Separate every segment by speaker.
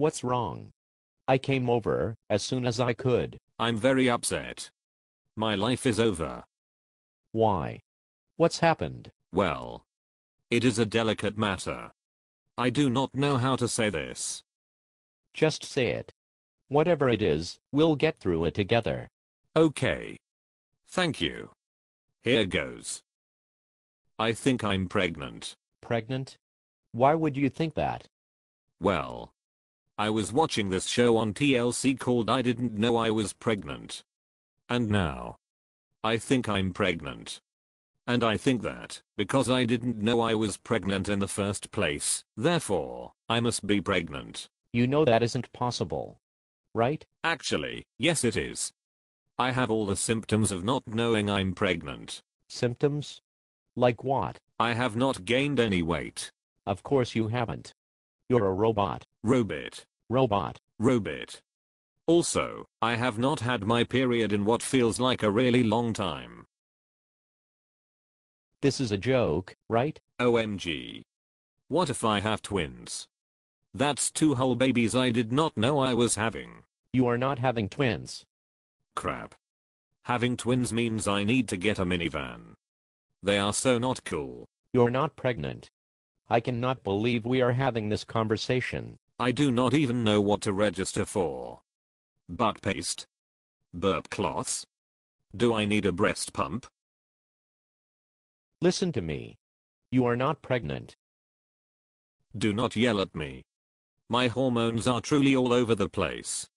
Speaker 1: What's wrong? I came over as soon as I could.
Speaker 2: I'm very upset. My life is over.
Speaker 1: Why? What's happened?
Speaker 2: Well. It is a delicate matter. I do not know how to say this. Just say it. Whatever it is, we'll get through it together.
Speaker 3: Okay. Thank you. Here goes. I think I'm
Speaker 2: pregnant.
Speaker 1: Pregnant? Why would you think that?
Speaker 2: Well, I was watching this show on TLC called I Didn't Know I Was Pregnant. And now. I think I'm pregnant. And I think that, because I didn't know I was pregnant in the first place, therefore, I must be pregnant. You
Speaker 1: know that isn't possible.
Speaker 2: Right? Actually, yes it is. I have all the symptoms of not knowing I'm pregnant. Symptoms? Like what? I have not gained any weight. Of course you haven't. You're a robot. Robot. Robot. Robot. Also, I have not had my period in what feels like a really long time. This is a joke, right? OMG. What if I have twins? That's two whole babies I did not know I was having. You are not having twins. Crap. Having twins means I need to get a minivan. They are so not cool. You're
Speaker 1: not pregnant.
Speaker 2: I cannot believe we are having this conversation. I do not even know what to register for. Butt paste. Burp cloths.
Speaker 3: Do I need a breast pump? Listen to me.
Speaker 1: You are not pregnant.
Speaker 2: Do not yell at me. My hormones are truly all over the place.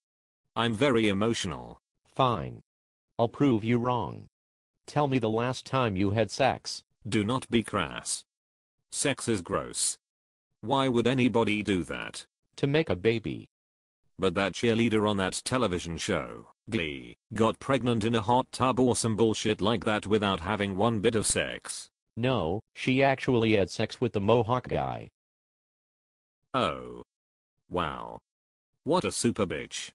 Speaker 2: I'm very emotional. Fine. I'll prove you wrong. Tell me the last time you had sex. Do not be crass. Sex is gross. Why would anybody do that? To make a baby. But that cheerleader on that television show, Glee, got pregnant in a hot tub or some bullshit like that without having one bit of sex.
Speaker 1: No, she actually had sex with the Mohawk guy. Oh. Wow. What a super bitch.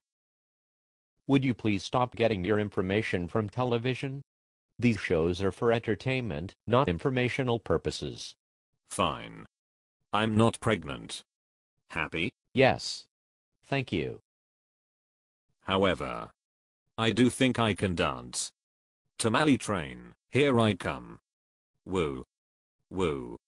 Speaker 1: Would you please stop getting your information from television? These shows are for entertainment, not informational purposes. Fine. I'm not pregnant. Happy? Yes. Thank
Speaker 3: you. However, I do think I can dance. Tamale train, here I come. Woo. Woo.